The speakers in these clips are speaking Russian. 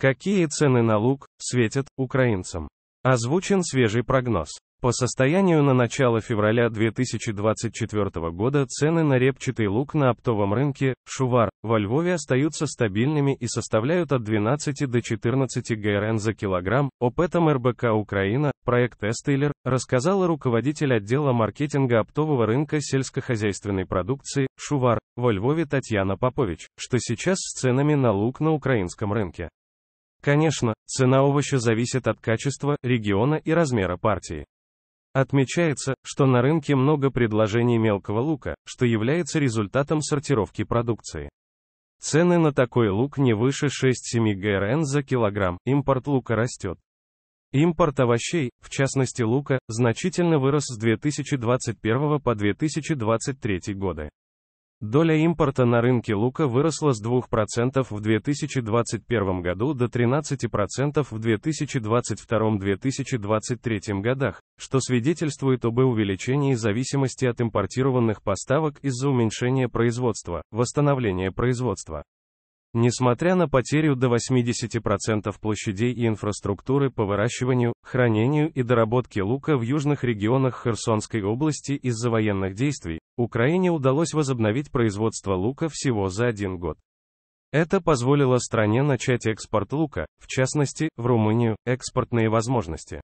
Какие цены на лук светят украинцам? Озвучен свежий прогноз. По состоянию на начало февраля 2024 года цены на репчатый лук на оптовом рынке «Шувар» во Львове остаются стабильными и составляют от 12 до 14 ГРН за килограмм. Об этом РБК Украина, проект «Эстейлер», рассказала руководитель отдела маркетинга оптового рынка сельскохозяйственной продукции «Шувар» во Львове Татьяна Попович, что сейчас с ценами на лук на украинском рынке. Конечно, цена овоща зависит от качества, региона и размера партии. Отмечается, что на рынке много предложений мелкого лука, что является результатом сортировки продукции. Цены на такой лук не выше 6-7 ГРН за килограмм, импорт лука растет. Импорт овощей, в частности лука, значительно вырос с 2021 по 2023 годы. Доля импорта на рынке лука выросла с 2% в 2021 году до 13% в 2022-2023 годах, что свидетельствует об увеличении зависимости от импортированных поставок из-за уменьшения производства, восстановления производства. Несмотря на потерю до 80% площадей и инфраструктуры по выращиванию, хранению и доработке лука в южных регионах Херсонской области из-за военных действий, Украине удалось возобновить производство лука всего за один год. Это позволило стране начать экспорт лука, в частности, в Румынию, экспортные возможности.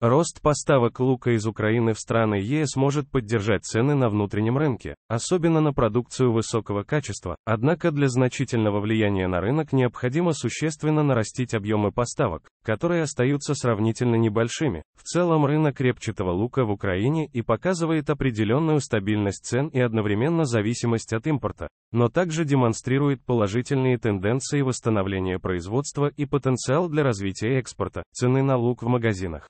Рост поставок лука из Украины в страны ЕС может поддержать цены на внутреннем рынке, особенно на продукцию высокого качества, однако для значительного влияния на рынок необходимо существенно нарастить объемы поставок, которые остаются сравнительно небольшими. В целом рынок репчатого лука в Украине и показывает определенную стабильность цен и одновременно зависимость от импорта, но также демонстрирует положительные тенденции восстановления производства и потенциал для развития экспорта, цены на лук в магазинах.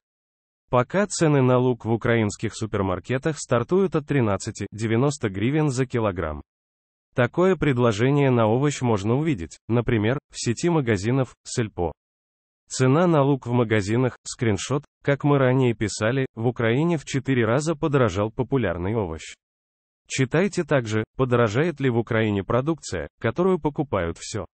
Пока цены на лук в украинских супермаркетах стартуют от 13,90 гривен за килограмм. Такое предложение на овощ можно увидеть, например, в сети магазинов «Сельпо». Цена на лук в магазинах, скриншот, как мы ранее писали, в Украине в 4 раза подорожал популярный овощ. Читайте также, подорожает ли в Украине продукция, которую покупают все.